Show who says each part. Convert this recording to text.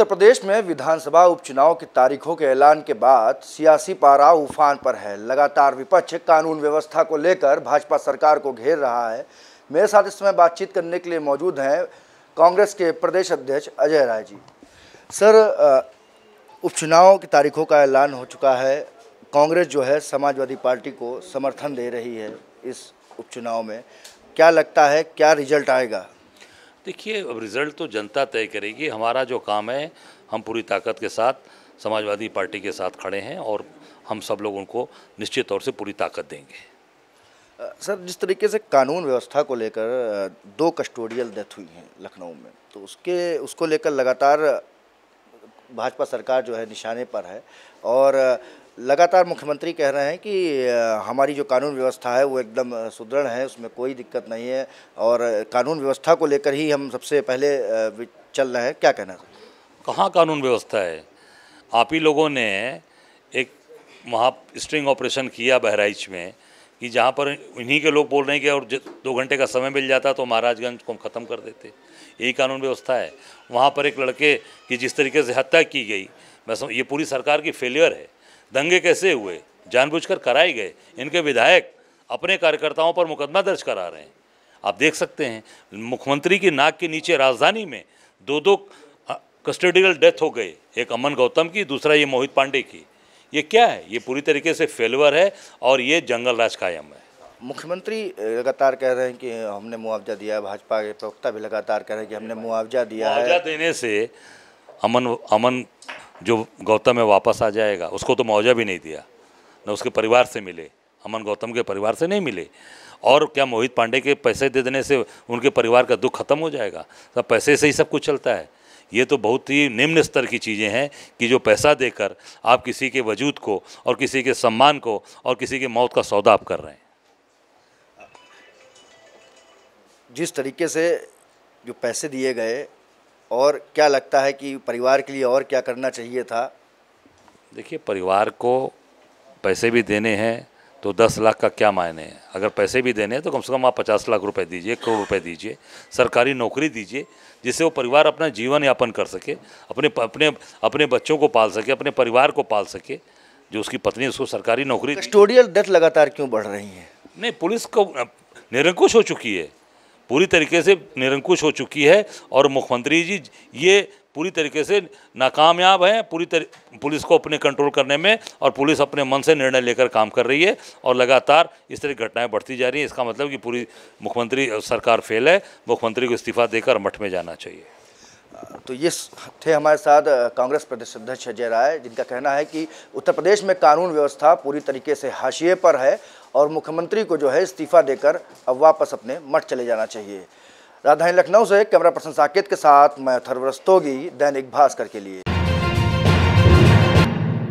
Speaker 1: उत्तर प्रदेश में विधानसभा उपचुनाव की तारीखों के ऐलान के बाद सियासी पारा उफान पर है लगातार विपक्ष कानून व्यवस्था को लेकर भाजपा सरकार को घेर रहा है मेरे साथ इस समय बातचीत करने के लिए मौजूद हैं कांग्रेस के प्रदेश अध्यक्ष अजय राय जी सर उपचुनाव की तारीखों का ऐलान हो चुका है कांग्रेस जो है समाजवादी पार्टी को समर्थन दे रही है इस उपचुनाव में क्या लगता है क्या रिजल्ट आएगा
Speaker 2: देखिए अब रिज़ल्ट तो जनता तय करेगी हमारा जो काम है हम पूरी ताकत के साथ समाजवादी पार्टी के साथ खड़े हैं और हम सब लोग उनको निश्चित तौर से पूरी ताकत देंगे
Speaker 1: सर जिस तरीके से कानून व्यवस्था को लेकर दो कस्टोडियल डेथ हुई हैं लखनऊ में तो उसके उसको लेकर लगातार भाजपा सरकार जो है निशाने पर है और लगातार मुख्यमंत्री कह रहे हैं कि हमारी जो कानून व्यवस्था है वो एकदम सुदृढ़ है उसमें कोई दिक्कत नहीं है और कानून व्यवस्था को लेकर ही हम सबसे पहले चल रहे हैं क्या कहना है
Speaker 2: कहाँ कानून व्यवस्था है आप ही लोगों ने एक वहाँ स्ट्रिंग ऑपरेशन किया बहराइच में कि जहाँ पर इन्हीं के लोग बोल रहे हैं कि और दो घंटे का समय मिल जाता तो महाराजगंज को हम ख़त्म कर देते यही कानून व्यवस्था है वहाँ पर एक लड़के की जिस तरीके से हत्या की गई मैं समझ ये पूरी सरकार की फेलियर है दंगे कैसे हुए जानबूझकर कराए गए इनके विधायक अपने कार्यकर्ताओं पर मुकदमा दर्ज करा रहे हैं आप देख सकते हैं मुख्यमंत्री की नाक के नीचे राजधानी में दो दो कस्टडियल डेथ हो गए एक अमन गौतम की दूसरा ये मोहित पांडे की ये क्या है ये पूरी तरीके से फेलवर है और ये जंगल राज कायम है
Speaker 1: मुख्यमंत्री लगातार कह रहे हैं कि हमने मुआवजा दिया है भाजपा के प्रवक्ता भी लगातार कह रहे हैं कि हमने मुआवजा दिया है मुआवजा
Speaker 2: देने से अमन अमन जो गौतम है वापस आ जाएगा उसको तो मुआवजा भी नहीं दिया न उसके परिवार से मिले अमन गौतम के परिवार से नहीं मिले और क्या मोहित पांडे के पैसे दे देने से उनके परिवार का दुख खत्म हो जाएगा सब पैसे से ही सब कुछ चलता है ये तो बहुत ही निम्न स्तर की चीज़ें हैं कि जो पैसा देकर आप किसी के वजूद को और किसी के सम्मान को और किसी के मौत का सौदा आप कर रहे हैं
Speaker 1: जिस तरीके से जो पैसे दिए गए और क्या लगता है कि परिवार के लिए और क्या करना चाहिए था
Speaker 2: देखिए परिवार को पैसे भी देने हैं तो दस लाख का क्या मायने है अगर पैसे भी देने हैं तो कम से कम आप पचास लाख रुपए दीजिए करोड़ रुपए दीजिए सरकारी नौकरी दीजिए जिससे वो परिवार अपना जीवन यापन कर सके अपने अपने अपने बच्चों को पाल सके अपने परिवार को पाल सके जो उसकी पत्नी उसको सरकारी नौकरी कस्टोडियल डेथ लगातार क्यों बढ़ रही है नहीं पुलिस को निरंकुश हो चुकी है पूरी तरीके से निरंकुश हो चुकी है और मुख्यमंत्री जी ये पूरी तरीके से नाकामयाब हैं पूरी तरह पुलिस को अपने कंट्रोल करने में और पुलिस अपने मन से निर्णय लेकर काम कर रही है और लगातार इस तरह की घटनाएं बढ़ती जा रही हैं इसका मतलब कि पूरी मुख्यमंत्री सरकार फेल है मुख्यमंत्री को इस्तीफा देकर मठ में जाना चाहिए
Speaker 1: तो ये थे हमारे साथ कांग्रेस प्रदेश अध्यक्ष अजय राय जिनका कहना है कि उत्तर प्रदेश में कानून व्यवस्था पूरी तरीके से हाशिए पर है और मुख्यमंत्री को जो है इस्तीफा देकर अब वापस अपने मठ चले जाना चाहिए राजधानी लखनऊ से कैमरा पर्सन साकेत के साथ मैं अथर्व रस्तोगी दैनिक भास्कर के लिए